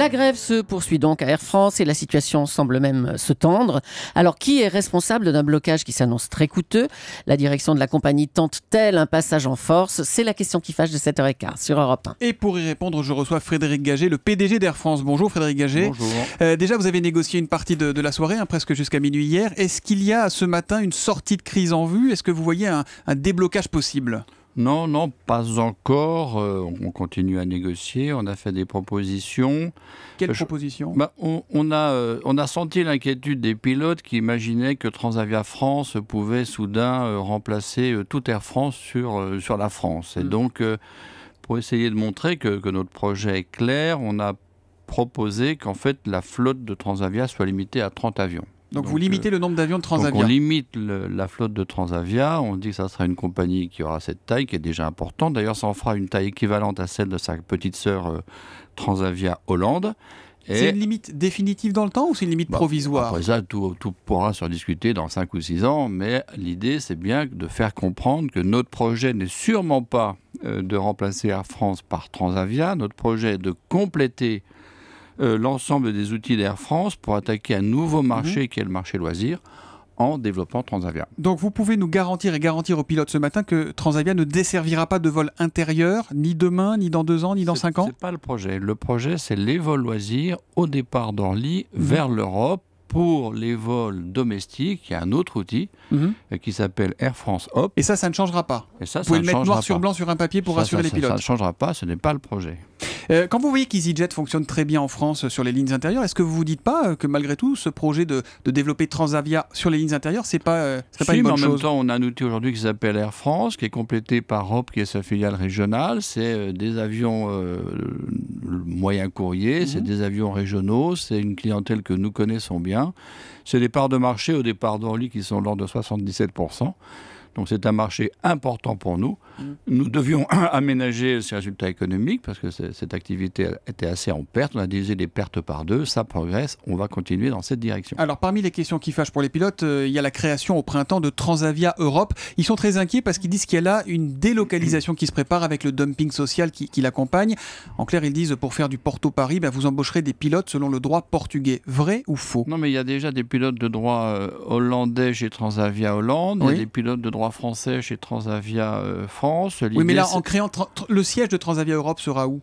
La grève se poursuit donc à Air France et la situation semble même se tendre. Alors qui est responsable d'un blocage qui s'annonce très coûteux La direction de la compagnie tente-t-elle un passage en force C'est la question qui fâche de 7h15 sur Europe 1. Et pour y répondre, je reçois Frédéric Gaget, le PDG d'Air France. Bonjour Frédéric Gaget. Bonjour. Euh, déjà, vous avez négocié une partie de, la soirée, hein, presque jusqu'à minuit hier. Est-ce qu'il y a ce matin une sortie de crise en vue Est-ce que vous voyez un déblocage possible non, non, pas encore. Euh, on continue à négocier. On a fait des propositions. Quelles euh, propositions bah, on, a, euh, on a senti l'inquiétude des pilotes qui imaginaient que Transavia France pouvait soudain remplacer toute Air France sur, sur la France. Et hmm. donc, pour essayer de montrer que, que notre projet est clair, on a proposé qu'en fait la flotte de Transavia soit limitée à 30 avions. Donc, vous limitez euh, le nombre d'avions de Transavia On limite la flotte de Transavia. On dit que ça sera une compagnie qui aura cette taille, qui est déjà importante. D'ailleurs, ça en fera une taille équivalente à celle de sa petite sœur euh, Transavia Hollande. C'est une limite définitive dans le temps ou c'est une limite bah, provisoire Après ça, tout, pourra se discuter dans 5 ou 6 ans, mais l'idée, c'est bien de faire comprendre que notre projet n'est sûrement pas euh, de remplacer Air France par Transavia. Notre projet est de compléter euh, l'ensemble des outils d'Air France pour attaquer un nouveau mhm. marché qui est le marché loisir en développant Transavia. Donc vous pouvez nous garantir et garantir aux pilotes ce matin que Transavia ne desservira pas de vols intérieurs, ni demain, ni dans deux ans, ni dans cinq ans n'est pas le projet. Le projet, c'est les vols loisirs au départ d'Orly mhm. vers l'Europe. Pour les vols domestiques, il y a un autre outil mhm. euh, qui s'appelle Air France Hop. Et ça, ça ne changera pas. vous pouvez le mettre noir sur blanc sur un papier pour rassurer les pilotes. Ça ne changera pas, ce n'est pas le projet. Euh, quand vous voyez qu'EasyJet fonctionne très bien en France euh, sur les lignes intérieures, est-ce que vous vous dites pas euh, que malgré tout, ce projet de, développer Transavia sur les lignes intérieures, c'est pas, pas une bonne mais en même temps, on a un outil aujourd'hui qui s'appelle Air France, qui est complété par Hop, qui est sa filiale régionale. C'est des avions moyen courrier, mhm. c'est des avions régionaux, c'est une clientèle que nous connaissons bien. C'est des parts de marché au départ d'Orly qui sont de l'ordre de 77%. Donc c'est un marché important pour nous. Mm. Nous devions aménager ces résultats économiques parce que cette activité était assez en perte. On a divisé les pertes par deux. Ça progresse. On va continuer dans cette direction. Alors parmi les questions qui fâchent pour les pilotes, euh, il y a la création au printemps de Transavia Europe. Ils sont très inquiets parce qu'ils disent qu'il y a là une délocalisation qui se prépare avec le dumping social qui, l'accompagne. En clair, ils disent pour faire du Porto Paris, ben, vous embaucherez des pilotes selon le droit portugais. Vrai ou faux Non, mais il y a déjà des pilotes de droit euh, hollandais chez Transavia Hollande. y a des pilotes de droit français chez Transavia euh, France. Oui, mais là, en créant le siège de Transavia Europe sera où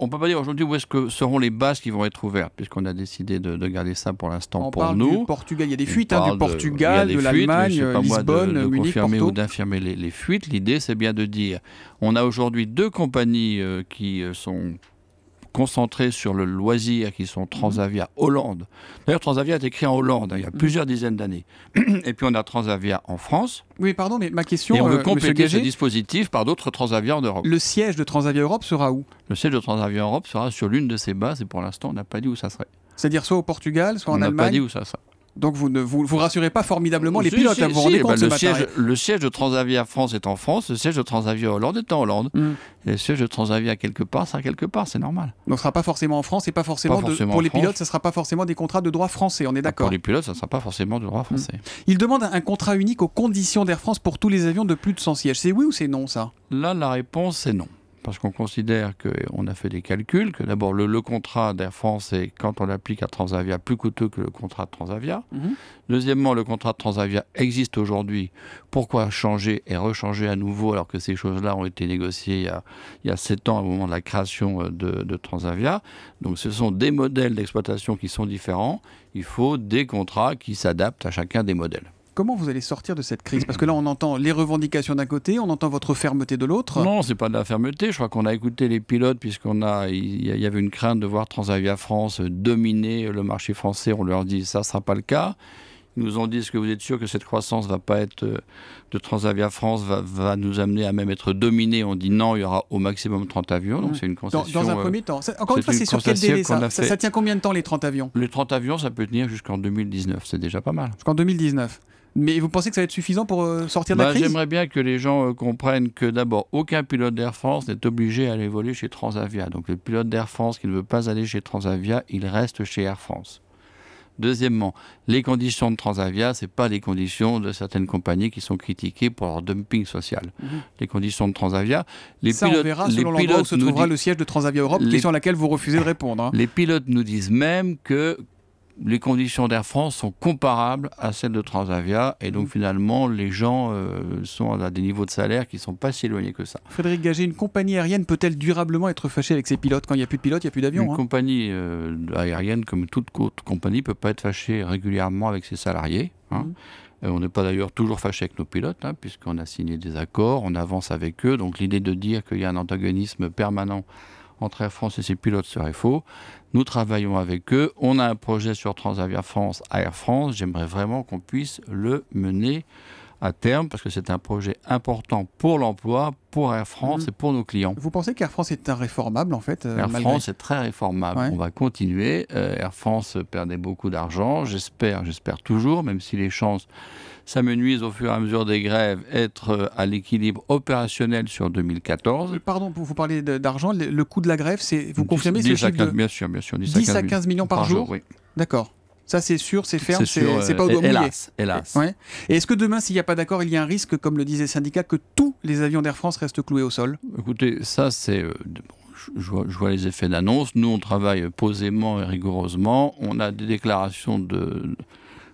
on ne peut pas dire aujourd'hui où est-ce que seront les bases qui vont être ouvertes, puisqu'on a décidé de, garder ça pour l'instant pour nous. Portugal, il y a des fuites, hein, du Portugal, de, l'Allemagne, Lisbonne, Munich, confirmer ou d'infirmer les, fuites. L'idée, c'est bien de dire, on a aujourd'hui deux compagnies euh, qui euh, sont concentrés sur le loisir, qui sont Transavia Hollande. D'ailleurs, Transavia a été créé en Hollande, hein, il y a mm. plusieurs dizaines d'années. Et puis on a Transavia en France. Oui, pardon, mais ma question. Et on euh, veut compléter ce dispositif par d'autres Transavia en Europe. Le siège de Transavia Europe sera où Le siège de Transavia Europe sera sur l'une de ses bases, et pour l'instant, on n'a pas dit où ça serait. C'est-à-dire soit au Portugal, soit en Allemagne. On n'a pas dit où ça serait. Donc vous ne vous, rassurez pas formidablement les pilotes, hein, bah, le, siège, le, siège, de Transavia France est en France, le siège de Transavia Hollande est en Hollande. Hmm. Et le siège de Transavia quelque part sera quelque part, c'est normal. Donc ce sera pas forcément en France et pas forcément, pour les pilotes, ce sera pas forcément des contrats de droit français, on est ah, d'accord. Pour les pilotes, ce ne sera pas forcément de droit hmm. français. Il demande un contrat unique aux conditions d'Air France pour tous les avions de plus de 100 sièges. C'est oui ou c'est non ça Là, la réponse est non parce qu'on considère qu'on a fait des calculs, que d'abord le, contrat d'Air France est, quand on l'applique à Transavia, plus coûteux que le contrat de Transavia. Mhm. Deuxièmement, le contrat de Transavia existe aujourd'hui. Pourquoi changer et rechanger à nouveau alors que ces choses-là ont été négociées il y, a, il 7 ans au moment de la création euh, de, de Transavia Donc ce sont des modèles d'exploitation qui sont différents. Il faut des contrats qui s'adaptent à chacun des modèles. Comment vous allez sortir de cette crise Parce que là, on entend les revendications d'un côté, on entend votre fermeté de l'autre. Non, c'est pas de la fermeté. Je crois qu'on a écouté les pilotes, puisqu'on a, il y avait une crainte de voir Transavia France dominer le marché français. On leur dit, ça ne sera pas le cas. Ils nous ont dit, est-ce que vous êtes sûr que cette croissance va pas être euh, de Transavia France va, nous amener à même être dominé. On dit non, il y aura au maximum 30 avions. Donc c'est une concession. Dans, un premier euh, temps. Encore une fois, c'est sur quel délai ça, ça, ça tient combien de temps les 30 avions Les 30 avions, ça peut tenir jusqu'en 2019. C'est déjà pas mal. Jusqu'en 2019. Mais vous pensez que ça va être suffisant pour euh, sortir de la bah, crise J'aimerais bien que les gens euh, comprennent que d'abord, aucun pilote d'Air France n'est obligé à aller voler chez Transavia. Donc le pilote d'Air France qui ne veut pas aller chez Transavia, il reste chez Air France. Deuxièmement, les conditions de Transavia, ce pas les conditions de certaines compagnies qui sont critiquées pour leur dumping social. Mhm. Les conditions de Transavia, les Ça, pilotes, on verra selon l'endroit où se trouvera le siège de Transavia Europe, question à laquelle vous refusez de répondre. Hein. Les pilotes nous disent même que les conditions d'Air France sont comparables à celles de Transavia et donc mm. finalement les gens euh, sont à des niveaux de salaire qui ne sont pas si éloignés que ça. Frédéric Gagé, une compagnie aérienne peut-elle durablement être fâchée avec ses pilotes Quand il n'y a plus de pilotes, il n'y a plus d'avions Une hein compagnie euh, aérienne, comme toute autre compagnie, ne peut pas être fâchée régulièrement avec ses salariés. Hein. Mm. Euh, on n'est pas d'ailleurs toujours fâché avec nos pilotes, hein, puisqu'on a signé des accords, on avance avec eux. Donc l'idée de dire qu'il y a un antagonisme permanent entre Air France et ses pilotes serait faux. Nous travaillons avec eux. On a un projet sur Transavia France Air France. J'aimerais vraiment qu'on puisse le mener à terme, parce que c'est un projet important pour l'emploi, pour Air France mm. et pour nos clients. Vous pensez qu'Air France est irréformable, en fait euh, Air France est très réformable. On va continuer. Euh, Air France perdait beaucoup d'argent, j'espère, j'espère toujours, même si les chances s'amenuisent au fur et à mesure des grèves, être euh, à l'équilibre opérationnel sur 2014. Pardon, vous parlez d'argent, le, coût de la grève, c'est vous confirmez ce chiffre 15, de... Bien sûr, bien sûr. 10, 10 à 15, millions par, jour, jour oui. D'accord. Ça, c'est sûr, c'est ferme, c'est euh, pas au doigt Hélas. Et est-ce que demain, s'il n'y a pas d'accord, il y a un risque, comme le disait syndicat, que tous les avions d'Air France restent cloués au sol Écoutez, ça, c'est. Euh, je, vois, les effets d'annonce. Nous, on travaille posément et rigoureusement. On a des déclarations de,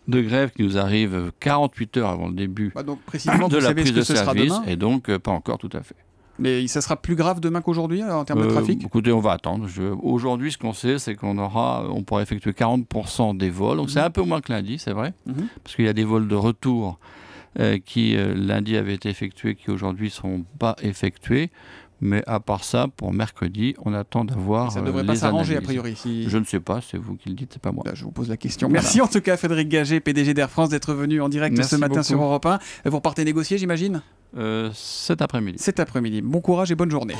grève qui nous arrivent 48 heures avant le début bah, de la prise de service. Et donc, euh, pas encore tout à fait. Mais ça sera plus grave demain qu'aujourd'hui euh, en termes de euh, trafic Écoutez, on va attendre. Aujourd'hui, ce qu'on sait, c'est qu'on aura, on pourra effectuer 40% des vols. Donc c'est mhm. un peu moins que lundi, c'est vrai, mhm. parce qu'il y a des vols de retour euh, qui lundi avaient été effectués, qui aujourd'hui ne seront pas effectués. Mais à part ça, pour mercredi, on attend d'avoir. Ça ne devrait pas s'arranger a priori. Je ne sais pas, c'est vous qui le dites, c'est pas moi. Bah, je vous pose la question. Merci en tout cas, Frédéric Gagé, PDG d'Air France, d'être venu en direct ce matin sur Europe 1. Vous repartez négocier, j'imagine euh, cet après-midi. Cet après-midi. Bon courage et bonne journée.